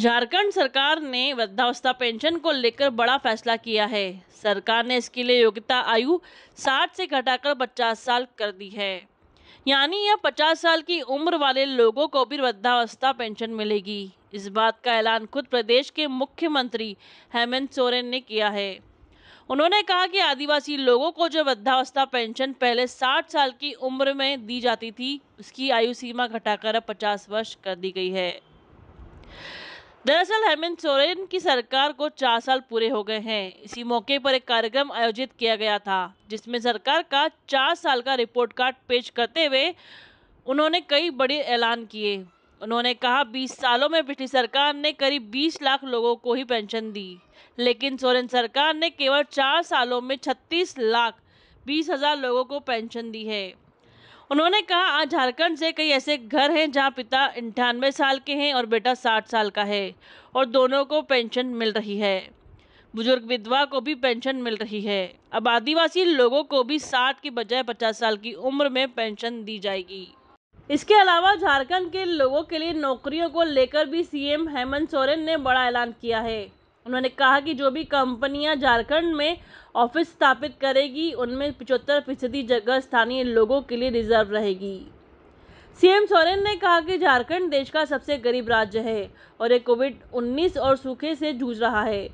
झारखंड सरकार ने वृद्धावस्था पेंशन को लेकर बड़ा फैसला किया है सरकार ने इसके लिए योग्यता आयु 60 से घटाकर 50 साल कर दी है यानी यह 50 साल की उम्र वाले लोगों को भी वृद्धावस्था पेंशन मिलेगी इस बात का ऐलान खुद प्रदेश के मुख्यमंत्री हेमंत सोरेन ने किया है उन्होंने कहा कि आदिवासी लोगों को जो वृद्धावस्था पेंशन पहले 60 साल की उम्र में दी जाती थी उसकी आयु सीमा घटाकर अब 50 वर्ष कर दी गई है दरअसल हेमंत सोरेन की सरकार को चार साल पूरे हो गए हैं इसी मौके पर एक कार्यक्रम आयोजित किया गया था जिसमें सरकार का चार साल का रिपोर्ट कार्ड पेश करते हुए उन्होंने कई बड़े ऐलान किए उन्होंने कहा 20 सालों में पिछली सरकार ने करीब 20 लाख लोगों को ही पेंशन दी लेकिन सोरेन सरकार ने केवल चार सालों में 36 लाख बीस हज़ार लोगों को पेंशन दी है उन्होंने कहा आज झारखंड से कई ऐसे घर हैं जहां पिता अंठानवे साल के हैं और बेटा साठ साल का है और दोनों को पेंशन मिल रही है बुजुर्ग विधवा को भी पेंशन मिल रही है अब आदिवासी लोगों को भी साठ की बजाय पचास साल की उम्र में पेंशन दी जाएगी इसके अलावा झारखंड के लोगों के लिए नौकरियों को लेकर भी सीएम हेमंत सोरेन ने बड़ा ऐलान किया है उन्होंने कहा कि जो भी कंपनियां झारखंड में ऑफिस स्थापित करेगी उनमें पचहत्तर फीसदी जगह स्थानीय लोगों के लिए रिजर्व रहेगी सीएम सोरेन ने कहा कि झारखंड देश का सबसे गरीब राज्य है और ये कोविड 19 और सूखे से जूझ रहा है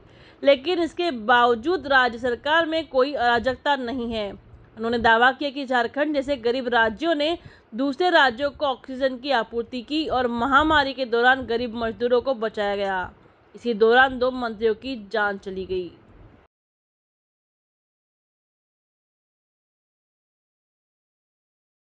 लेकिन इसके बावजूद राज्य सरकार में कोई अराजकता नहीं है उन्होंने दावा किया कि झारखंड जैसे गरीब राज्यों ने दूसरे राज्यों को ऑक्सीजन की आपूर्ति की और महामारी के दौरान गरीब मजदूरों को बचाया गया इसी दौरान दो मंत्रियों की जान चली गई